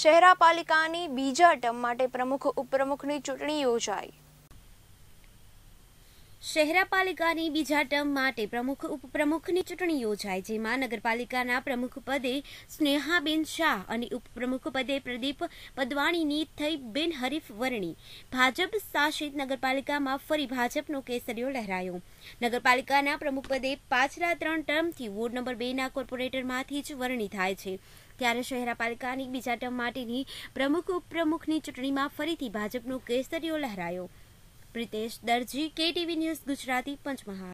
શહેરા પાલિકાની બીજા ટર્મ માટે પ્રમુખ ઉપપ્રમુખની ચૂંટણી યોજાઈ શહેરાપાલિકાની બીજા ટર્મ માટે પ્રમુખ ઉપપ્રમુખની ચૂંટણી યોજાય જેમાં નગરપાલિકાના પ્રમુખ પદે સ્નેહાબેન શાહ અને ઉપપ્રમુખ પદે પ્રદીપ પદવાણીની થઈ બિનહરીફ વરણી ભાજપ શાસિત નગરપાલિકામાં ફરી ભાજપનો કેસરિયો લહેરાયો નગરપાલિકાના પ્રમુખ પદે પાછલા ત્રણ ટર્મથી વોર્ડ નંબર બેના કોર્પોરેટરમાંથી જ વરણી થાય છે ત્યારે શહેરાપાલિકાની બીજા ટર્મ માટેની પ્રમુખ ઉપપ્રમુખની ચૂંટણીમાં ફરીથી ભાજપનો કેસરિયો લહેરાયો પ્રિતેશ દરજી કેટીવી ન્યૂઝ ગુજરાતી પંચમહાલ